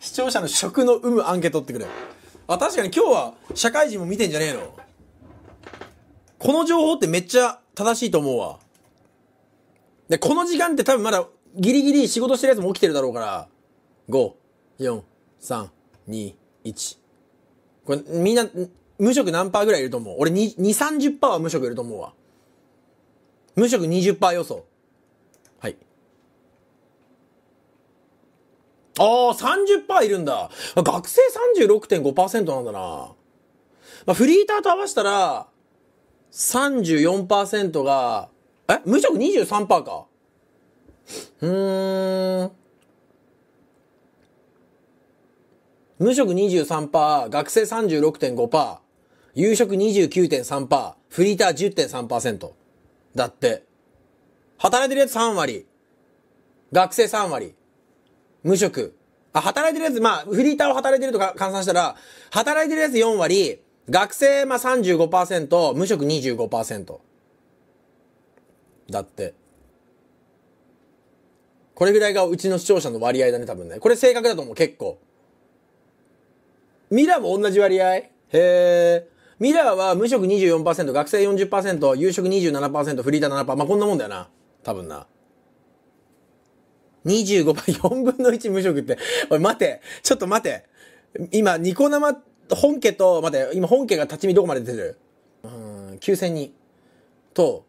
視聴者の食の有無アンケートってくれ。あ、確かに今日は社会人も見てんじゃねえのこの情報ってめっちゃ正しいと思うわ。で、この時間って多分まだギリギリ仕事してるやつも起きてるだろうから、5、4、3、2、1。これみんな無職何パーぐらいいると思う俺2、2、30%は無職いると思うわ。無職20%予想。ああ、30%いるんだ。学生36.5%なんだな。まあ、フリーターと合わせたら、34%が、え無職23%か。うーん。無職23%、学生36.5%、夕食29.3%、フリーター10.3%。だって。働いてるやつ3割。学生3割。無職。あ、働いてるやつ、まあ、フリーターを働いてるとか換算したら、働いてるやつ4割、学生、まあ35%、無職25%。だって。これぐらいがうちの視聴者の割合だね、多分ね。これ正確だと思う、結構。ミラーも同じ割合へえ。ミラーは無職24%、学生40%、夕食27%、フリーター7%。まあ、こんなもんだよな。多分な。25倍、4分の1無職って。おい、待て。ちょっと待て。今、ニコ生、本家と、待て、今本家が立ち見どこまで出てるうん、9000人。と、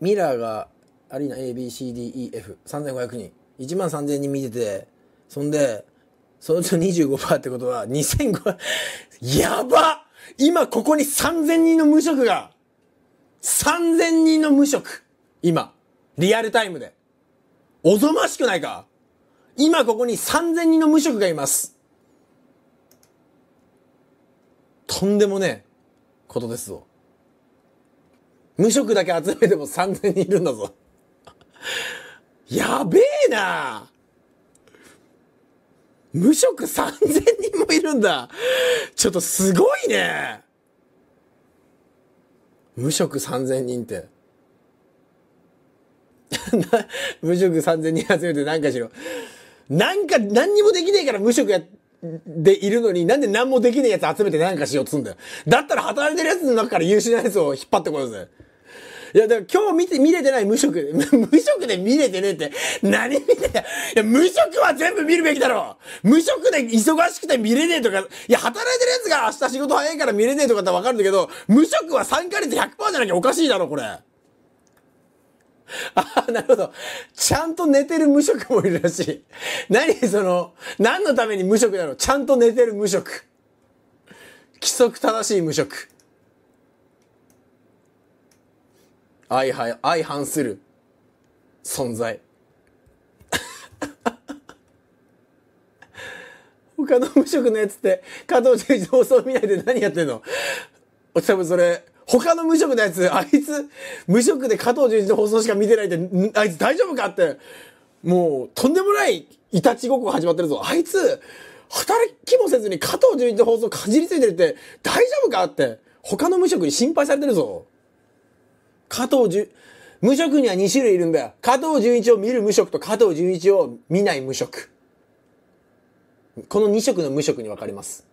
ミラーが、アリーナ ABCDEF、3500人。1万3000人見てて、そんで、そのうちの25%ってことは、2500、やば今ここに3000人の無職が !3000 人の無職今リアルタイムでおぞましくないか今ここに3000人の無職がいます。とんでもねえことですぞ。無職だけ集めても3000人いるんだぞ。やべえな無職3000人もいるんだ。ちょっとすごいね。無職3000人って。無職3000人集めてなんかしろ。なんか、何にもできねえから無職や、でいるのに、なんで何もできねえやつ集めてなんかしようっつうんだよ。だったら働いてるやつの中から優秀なやつを引っ張ってこようぜ。いや、だから今日見て、見れてない無職。無職で見れてねえって、何見ていや、無職は全部見るべきだろ無職で忙しくて見れねえとか、いや、働いてるやつが明日仕事早いから見れねえとかってわかるんだけど、無職は3ヶ月100%じゃなきゃおかしいだろ、これ。ああ、なるほど。ちゃんと寝てる無職もいるらしい。何その、何のために無職なのちゃんと寝てる無職。規則正しい無職。相反、相反する存在。他の無職のやつって、加藤純一放送見ないで何やってんの多分 それ、他の無職のやつ、あいつ、無職で加藤純一の放送しか見てないって、あいつ大丈夫かって、もう、とんでもない、いたちごっこが始まってるぞ。あいつ、働きもせずに加藤純一の放送かじりついてるって、大丈夫かって、他の無職に心配されてるぞ。加藤純、無職には2種類いるんだよ。加藤純一を見る無職と加藤純一を見ない無職。この2色の無職に分かれます。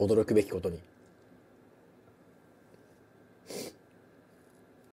驚くべきことに